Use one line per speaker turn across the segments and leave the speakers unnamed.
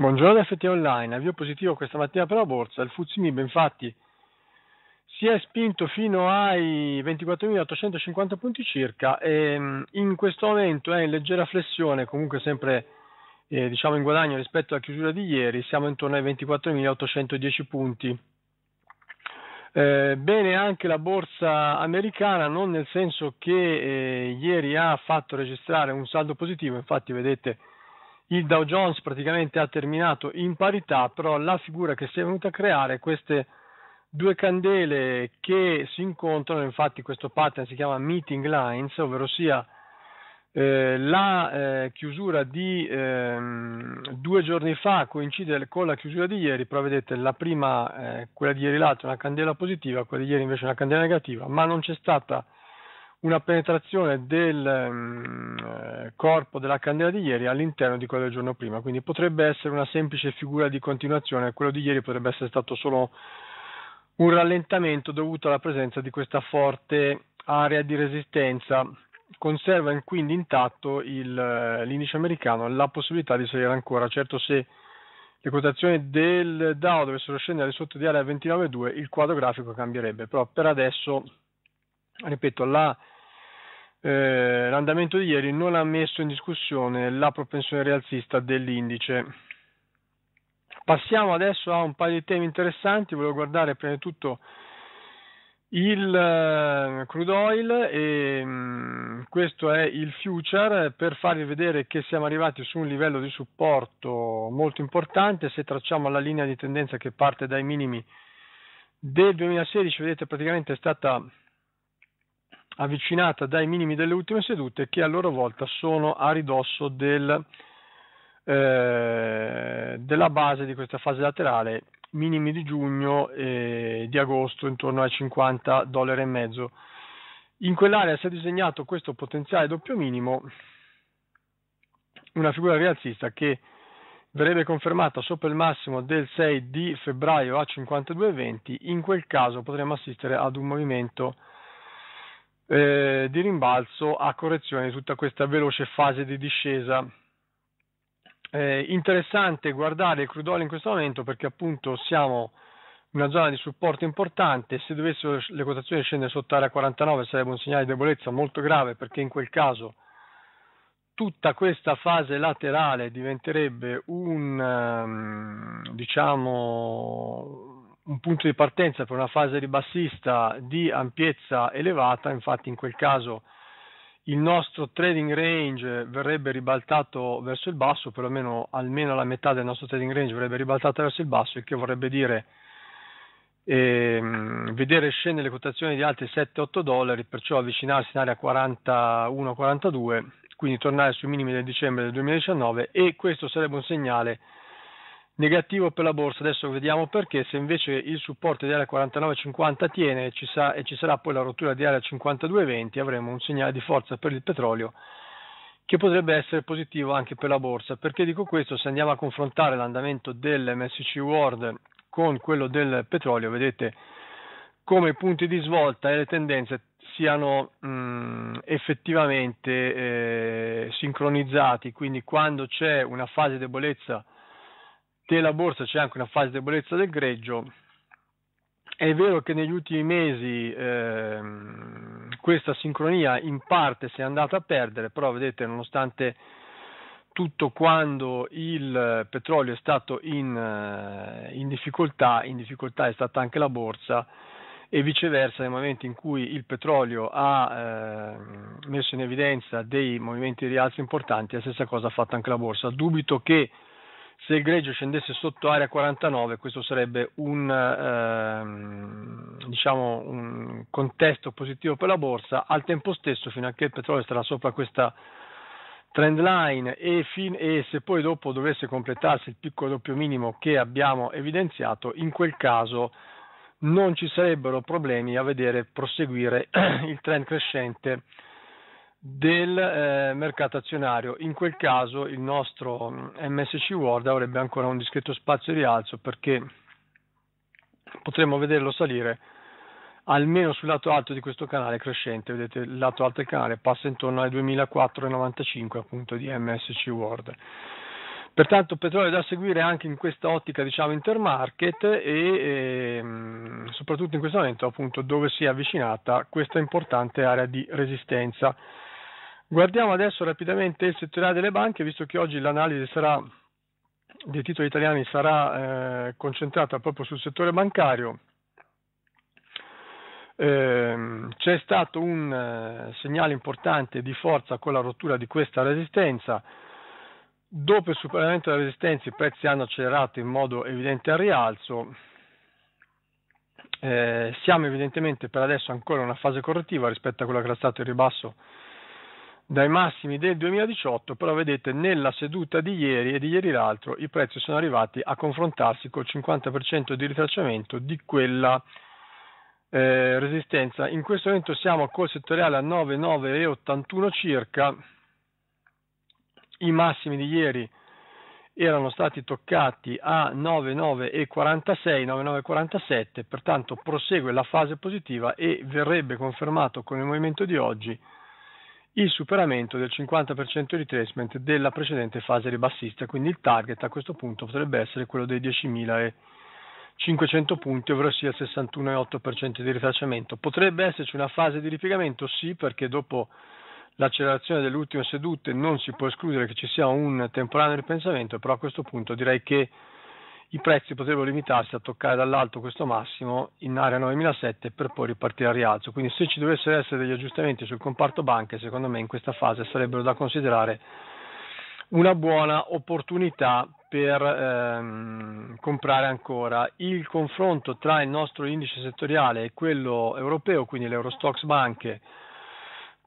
Buongiorno FT Online, avvio positivo questa mattina per la borsa, il Fuzimib infatti si è spinto fino ai 24.850 punti circa e ehm, in questo momento è in leggera flessione, comunque sempre eh, diciamo in guadagno rispetto alla chiusura di ieri, siamo intorno ai 24.810 punti. Eh, bene anche la borsa americana, non nel senso che eh, ieri ha fatto registrare un saldo positivo, infatti vedete il Dow Jones praticamente ha terminato in parità, però la figura che si è venuta a creare, queste due candele che si incontrano, infatti questo pattern si chiama meeting lines, ovvero sia eh, la eh, chiusura di eh, due giorni fa coincide con la chiusura di ieri, però vedete la prima, eh, quella di ieri l'altra è una candela positiva, quella di ieri invece è una candela negativa, ma non c'è stata una penetrazione del um, corpo della candela di ieri all'interno di quello del giorno prima, quindi potrebbe essere una semplice figura di continuazione, quello di ieri potrebbe essere stato solo un rallentamento dovuto alla presenza di questa forte area di resistenza. Conserva quindi intatto il, eh, l'indice americano la possibilità di salire ancora, certo se le quotazioni del DAO dovessero scendere sotto di area 29,2 il quadro grafico cambierebbe, però per adesso ripeto, la eh, l'andamento di ieri non ha messo in discussione la propensione rialzista dell'indice. Passiamo adesso a un paio di temi interessanti, volevo guardare prima di tutto il eh, crude oil e mm, questo è il future eh, per farvi vedere che siamo arrivati su un livello di supporto molto importante se tracciamo la linea di tendenza che parte dai minimi del 2016 vedete praticamente è stata avvicinata dai minimi delle ultime sedute che a loro volta sono a ridosso del, eh, della base di questa fase laterale, minimi di giugno e di agosto intorno ai 50 dollari e mezzo. In quell'area si è disegnato questo potenziale doppio minimo, una figura rialzista che verrebbe confermata sopra il massimo del 6 di febbraio a 52,20, in quel caso potremmo assistere ad un movimento eh, di rimbalzo a correzione di tutta questa veloce fase di discesa. Eh, interessante guardare il crude oil in questo momento perché appunto siamo in una zona di supporto importante, se dovessero le quotazioni scendere sotto area 49 sarebbe un segnale di debolezza molto grave perché in quel caso tutta questa fase laterale diventerebbe un ehm, diciamo un punto di partenza per una fase ribassista di ampiezza elevata, infatti in quel caso il nostro trading range verrebbe ribaltato verso il basso, perlomeno almeno la metà del nostro trading range verrebbe ribaltata verso il basso, il che vorrebbe dire ehm, vedere scendere le quotazioni di altri 7-8 dollari, perciò avvicinarsi in area 41-42, quindi tornare sui minimi del dicembre del 2019 e questo sarebbe un segnale negativo per la borsa, adesso vediamo perché, se invece il supporto di area 49,50 tiene e ci, sa, e ci sarà poi la rottura di area 52,20 avremo un segnale di forza per il petrolio che potrebbe essere positivo anche per la borsa. Perché dico questo? Se andiamo a confrontare l'andamento dell'MSC World con quello del petrolio, vedete come i punti di svolta e le tendenze siano mh, mm, effettivamente eh, sincronizzati, quindi quando c'è una fase di debolezza la borsa c'è anche una fase di debolezza del greggio. È vero che negli ultimi mesi eh, questa sincronia in parte si è andata a perdere, però vedete nonostante tutto quando il petrolio è stato in, eh, in, difficoltà, in difficoltà è stata anche la borsa e viceversa nel momento in cui il petrolio ha eh, messo in evidenza dei movimenti di rialzo importanti, la stessa cosa ha fatto anche la borsa. Dubito che se il Greggio scendesse sotto area 49 questo sarebbe un, ehm, diciamo, un contesto positivo per la borsa, al tempo stesso fino a che il petrolio sarà sopra questa trend line e, fin- e, se poi dopo dovesse completarsi il piccolo doppio minimo che abbiamo evidenziato, in quel caso non ci sarebbero problemi a vedere proseguire il trend crescente del eh, mercato azionario. In quel caso il nostro MSC mm, World avrebbe ancora un discreto spazio di alzo perché potremmo vederlo salire almeno sul lato alto di questo canale crescente, vedete il lato alto del canale passa intorno ai 2004,95 appunto di MSC World. Pertanto petrolio da seguire anche in questa ottica diciamo intermarket e, e ehm, soprattutto in questo momento appunto dove si è avvicinata questa importante area di resistenza. Guardiamo adesso rapidamente il settore delle banche, visto che oggi l'analisi sarà, dei titoli italiani sarà eh, concentrata proprio sul settore bancario. Ehm, c'è stato un eh, segnale importante di forza con la rottura di questa resistenza. Dopo il superamento della resistenza i prezzi hanno accelerato in modo evidente al rialzo. Eh, siamo evidentemente per adesso ancora in una fase correttiva rispetto a quella che era stato il ribasso dai massimi del 2018, però vedete nella seduta di ieri e di ieri l'altro i prezzi sono arrivati a confrontarsi col 50% di ritracciamento di quella eh, resistenza. In questo momento siamo col settoriale a 9,981 circa, i massimi di ieri erano stati toccati a 9,946, 9,947, pertanto prosegue la fase positiva e verrebbe confermato con il movimento di oggi il superamento del 50% di retracement della precedente fase ribassista, quindi il target a questo punto potrebbe essere quello dei 10.500 punti, ovvero sia il 61,8% di ritracciamento. Potrebbe esserci una fase di ripiegamento? Sì, perché dopo l'accelerazione delle ultime sedute non si può escludere che ci sia un temporaneo ripensamento, però a questo punto direi che i prezzi potrebbero limitarsi a toccare dall'alto questo massimo in area 9007 per poi ripartire al rialzo. Quindi se ci dovessero essere degli aggiustamenti sul comparto banche, secondo me in questa fase sarebbero da considerare una buona opportunità per ehm, comprare ancora. Il confronto tra il nostro indice settoriale e quello europeo, quindi l'Eurostox Banche,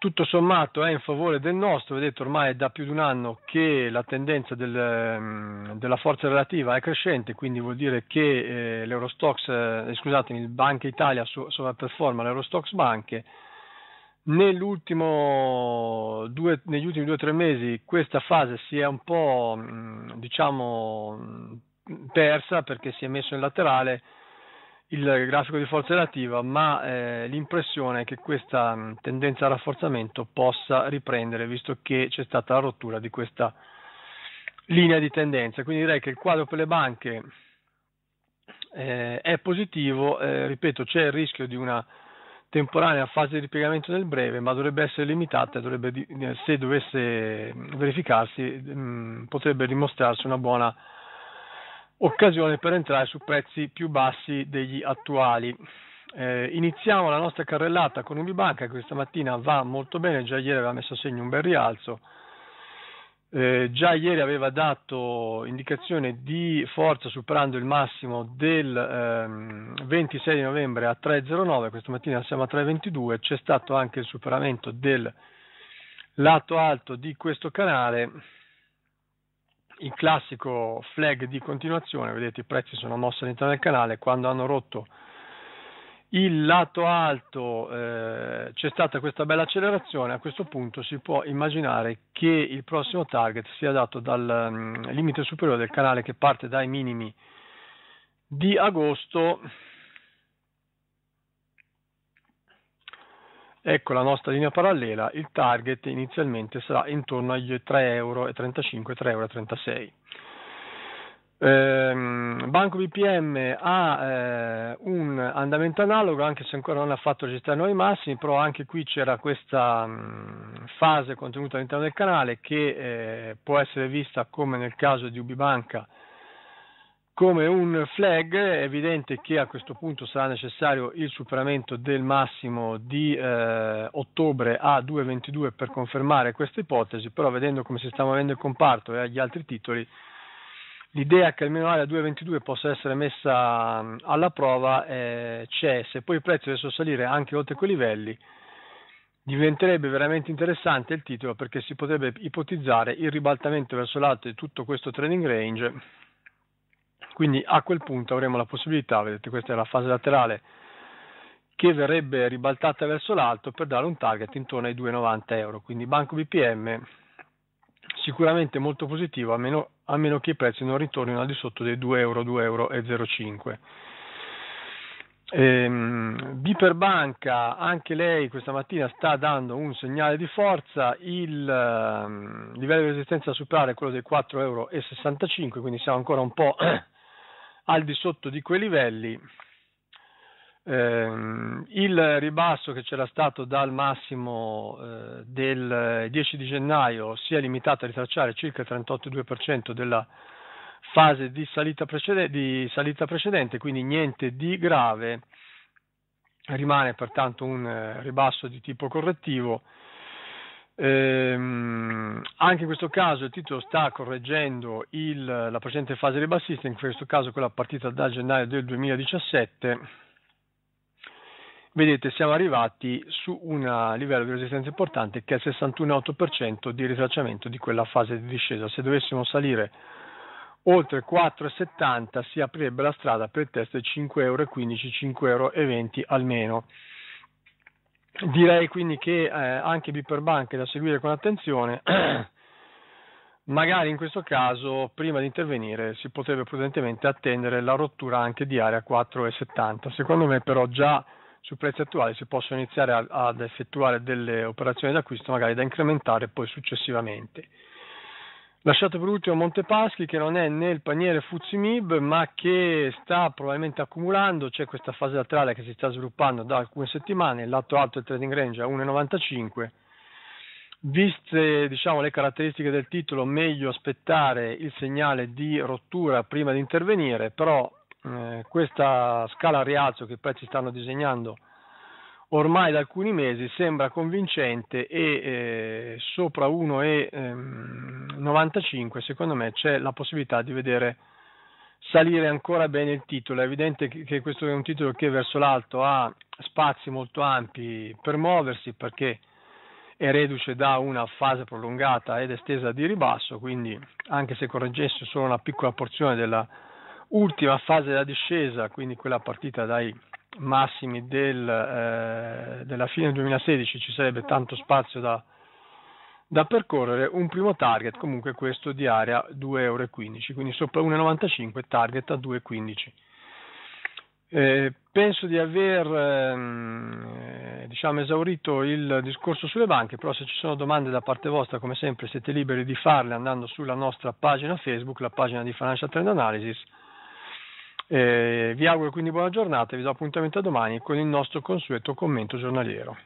tutto sommato è in favore del nostro, vedete ormai è da più di un anno che la tendenza del, ehm, della forza relativa è crescente, quindi vuol dire che eh, l'Eurostox, eh, scusatemi, il Banca Italia sovraperforma l'Eurostox Banche. Due, negli ultimi due o tre mesi questa fase si è un po' mm, diciamo mm, persa perché si è messo in laterale il grafico di forza relativa, ma eh, l'impressione è che questa mh, tendenza al rafforzamento possa riprendere, visto che c'è stata la rottura di questa linea di tendenza. Quindi direi che il quadro per le banche eh, è positivo, eh, ripeto, c'è il rischio di una temporanea fase di ripiegamento nel breve, ma dovrebbe essere limitata, dovrebbe, eh, se dovesse verificarsi, mh, potrebbe dimostrarsi una buona occasione per entrare su prezzi più bassi degli attuali. Eh, iniziamo la nostra carrellata con Unibanca che questa mattina va molto bene, già ieri aveva messo a segno un bel rialzo, eh, già ieri aveva dato indicazione di forza superando il massimo del ehm, 26 novembre a 3,09, questa mattina siamo a 3,22, c'è stato anche il superamento del lato alto di questo canale il classico flag di continuazione, vedete i prezzi sono mossi all'interno del canale, quando hanno rotto il lato alto eh, c'è stata questa bella accelerazione, a questo punto si può immaginare che il prossimo target sia dato dal mh, mm, limite superiore del canale che parte dai minimi di agosto Ecco la nostra linea parallela, il target inizialmente sarà intorno agli 3,35 euro, 3,36 euro. Eh, Banco BPM ha eh, un andamento analogo, anche se ancora non ha fatto registrare nuovi massimi, però anche qui c'era questa mh, mm, fase contenuta all'interno del canale che eh, può essere vista come nel caso di Ubibanca come un flag è evidente che a questo punto sarà necessario il superamento del massimo di eh, ottobre a 2,22 per confermare questa ipotesi, però vedendo come si sta muovendo il comparto e gli altri titoli, l'idea che almeno l'area 2,22 possa essere messa mm, alla prova eh, c'è, se poi il prezzo adesso salire anche oltre quei livelli diventerebbe veramente interessante il titolo perché si potrebbe ipotizzare il ribaltamento verso l'alto di tutto questo trading range quindi a quel punto avremo la possibilità, vedete questa è la fase laterale che verrebbe ribaltata verso l'alto per dare un target intorno ai 2,90 euro. Quindi Banco BPM sicuramente molto positivo a meno, a meno, che i prezzi non ritornino al di sotto dei 2 euro, 2,05 euro. Ehm, B per banca, anche lei questa mattina sta dando un segnale di forza, il eh, livello di resistenza da superare è quello dei 4,65 euro, quindi siamo ancora un po' al di sotto di quei livelli eh, il ribasso che c'era stato dal massimo eh, del 10 eh, di gennaio si è limitato a ritracciare circa il 38,2% della fase di salita, precede- di salita, precedente, quindi niente di grave, rimane pertanto un eh, ribasso di tipo correttivo Ehm, anche in questo caso il titolo sta correggendo il, la precedente fase ribassista, in questo caso quella partita da gennaio del 2017. Vedete, siamo arrivati su un livello di resistenza importante che è il 61,8% di ritracciamento di quella fase di discesa. Se dovessimo salire oltre 4,70 si aprirebbe la strada per il test 5,15 5,20 almeno. Direi quindi che eh, anche Biperbank è da seguire con attenzione. Magari in questo caso, prima di intervenire, si potrebbe prudentemente attendere la rottura anche di area 4,70. Secondo me, però, già sui prezzi attuali si possono iniziare a, ad effettuare delle operazioni d'acquisto, magari da incrementare poi successivamente. Lasciato per ultimo Montepaschi che non è nel il paniere Fuzimib ma che sta probabilmente accumulando, c'è questa fase laterale che si sta sviluppando da alcune settimane, il lato alto del trading range a 1,95, viste diciamo, le caratteristiche del titolo meglio aspettare il segnale di rottura prima di intervenire, però eh, questa scala a rialzo che i prezzi stanno disegnando ormai da alcuni mesi sembra convincente e eh, sopra 1,95 ehm, secondo me c'è la possibilità di vedere salire ancora bene il titolo. È evidente che questo è un titolo che verso l'alto ha spazi molto ampi per muoversi perché è reduce da una fase prolungata ed estesa di ribasso, quindi anche se correggesse solo una piccola porzione della ultima fase della discesa, quindi quella partita dai massimi del, eh, della fine del 2016 ci sarebbe ah, tanto spazio da, da percorrere, un primo target comunque questo di area 2,15 euro, quindi sopra 1,95 target a 2,15. Eh, penso di aver ehm, eh, diciamo, esaurito il discorso sulle banche, però se ci sono domande da parte vostra, come sempre, siete liberi di farle andando sulla nostra pagina Facebook, la pagina di Financial Trend Analysis eh, vi auguro quindi buona giornata e vi do appuntamento a domani con il nostro consueto commento giornaliero.